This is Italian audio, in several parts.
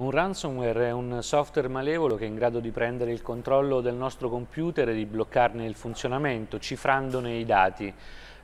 Un ransomware è un software malevolo che è in grado di prendere il controllo del nostro computer e di bloccarne il funzionamento, cifrandone i dati.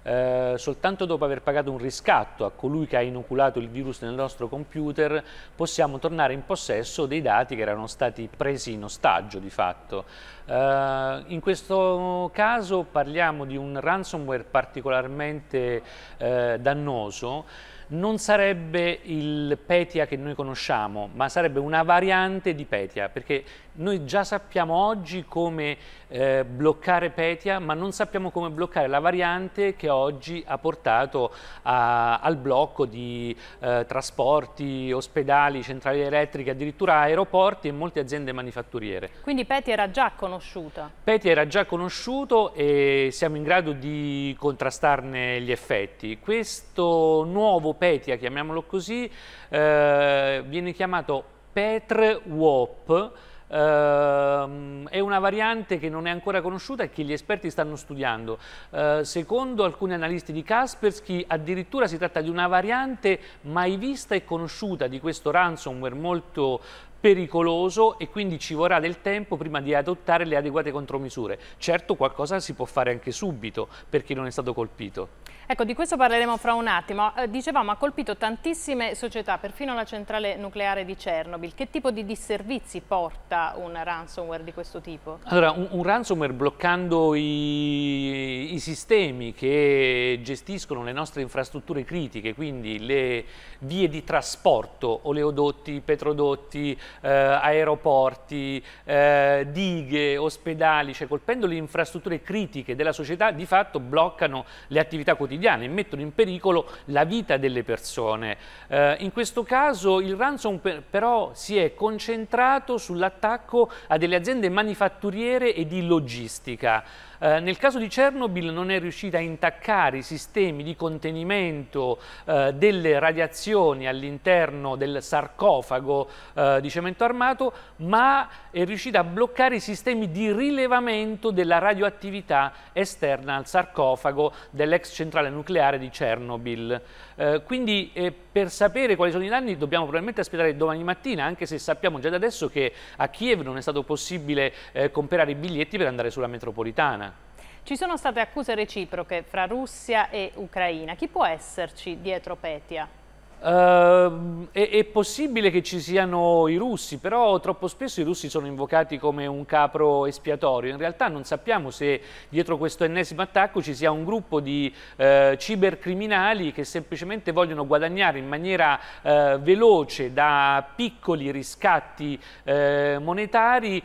Eh, soltanto dopo aver pagato un riscatto a colui che ha inoculato il virus nel nostro computer possiamo tornare in possesso dei dati che erano stati presi in ostaggio di fatto. Eh, in questo caso parliamo di un ransomware particolarmente eh, dannoso non sarebbe il Petia che noi conosciamo, ma sarebbe una variante di Petia, perché noi già sappiamo oggi come eh, bloccare Petia, ma non sappiamo come bloccare la variante che oggi ha portato a, al blocco di eh, trasporti, ospedali, centrali elettriche, addirittura aeroporti e molte aziende manifatturiere. Quindi Petia era già conosciuta? Petia era già conosciuto e siamo in grado di contrastarne gli effetti. Questo nuovo Petia, chiamiamolo così, eh, viene chiamato Petr Wop Uh, è una variante che non è ancora conosciuta e che gli esperti stanno studiando. Uh, secondo alcuni analisti di Kaspersky addirittura si tratta di una variante mai vista e conosciuta di questo ransomware molto pericoloso e quindi ci vorrà del tempo prima di adottare le adeguate contromisure. Certo qualcosa si può fare anche subito per chi non è stato colpito. Ecco, di questo parleremo fra un attimo. Eh, dicevamo, ha colpito tantissime società, perfino la centrale nucleare di Chernobyl. Che tipo di disservizi porta un ransomware di questo tipo? Allora, un, un ransomware bloccando i, i sistemi che gestiscono le nostre infrastrutture critiche, quindi le vie di trasporto, oleodotti, petrodotti, eh, aeroporti, eh, dighe, ospedali, cioè colpendo le infrastrutture critiche della società di fatto bloccano le attività quotidiane e mettono in pericolo la vita delle persone. Eh, in questo caso il ransom però si è concentrato sull'attacco a delle aziende manifatturiere e di logistica. Eh, nel caso di Chernobyl non è riuscita a intaccare i sistemi di contenimento eh, delle radiazioni all'interno del sarcofago eh, di cemento potenziamento armato, ma è riuscita a bloccare i sistemi di rilevamento della radioattività esterna al sarcofago dell'ex centrale nucleare di Chernobyl. Eh, quindi eh, per sapere quali sono i danni dobbiamo probabilmente aspettare domani mattina, anche se sappiamo già da adesso che a Kiev non è stato possibile eh, comprare i biglietti per andare sulla metropolitana. Ci sono state accuse reciproche fra Russia e Ucraina. Chi può esserci dietro Petia? Uh, è, è, possibile che ci siano i russi, però troppo spesso i russi sono invocati come un capro espiatorio. In realtà non sappiamo se dietro questo ennesimo attacco ci sia un gruppo di uh, cibercriminali che semplicemente vogliono guadagnare in maniera uh, veloce da piccoli riscatti eh, monetari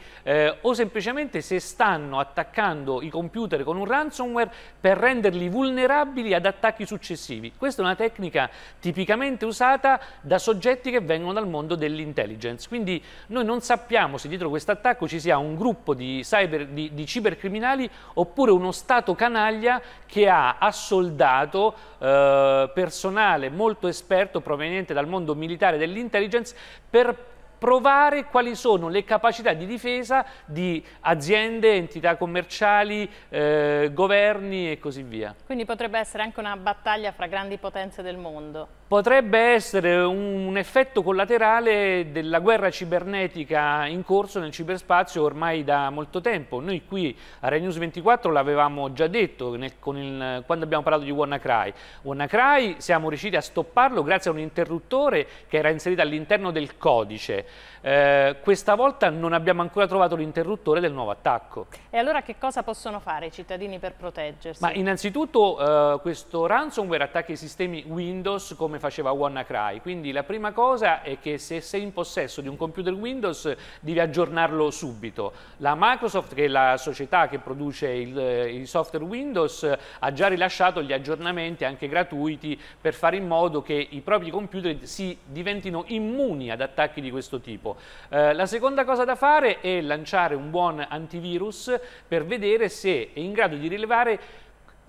o semplicemente se stanno attaccando i computer con un ransomware per renderli vulnerabili ad attacchi successivi. Questa è una tecnica tipicamente solitamente usata da soggetti che vengono dal mondo dell'intelligence. Quindi noi non sappiamo se dietro questo attacco ci sia un gruppo di, cyber, di, di cibercriminali oppure uno Stato canaglia che ha assoldato eh, personale molto esperto proveniente dal mondo militare dell'intelligence per provare quali sono le capacità di difesa di aziende, entità commerciali, eh, governi e così via. Quindi potrebbe essere anche una battaglia fra grandi potenze del mondo. Potrebbe essere un, effetto collaterale della guerra cibernetica in corso nel ciberspazio ormai da molto tempo. Noi qui a Rai News 24 l'avevamo già detto nel, il, quando abbiamo parlato di WannaCry. WannaCry siamo riusciti a stopparlo grazie a un interruttore che era inserito all'interno del codice. Eh, questa volta non abbiamo ancora trovato l'interruttore del nuovo attacco. E allora che cosa possono fare i cittadini per proteggersi? Ma innanzitutto eh, questo ransomware attacca i sistemi Windows come faceva WannaCry, quindi la prima cosa è che se sei in possesso di un computer Windows devi aggiornarlo subito. La Microsoft, che è la società che produce il, eh, il software Windows, ha già rilasciato gli aggiornamenti anche gratuiti per fare in modo che i propri computer si diventino immuni ad attacchi di questo tipo tipo. Eh, la seconda cosa da fare è lanciare un buon antivirus per vedere se è in grado di rilevare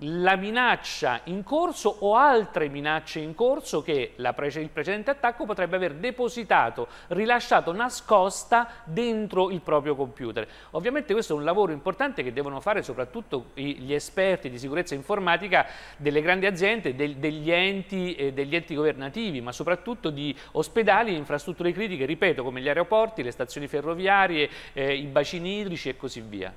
la minaccia in corso o altre minacce in corso che prece il precedente attacco potrebbe aver depositato, rilasciato nascosta dentro il proprio computer. Ovviamente questo è un lavoro importante che devono fare soprattutto gli esperti di sicurezza informatica delle grandi aziende, del, degli, enti, eh, degli enti governativi, ma soprattutto di ospedali e infrastrutture critiche, ripeto, come gli aeroporti, le stazioni ferroviarie, eh, i bacini idrici e così via.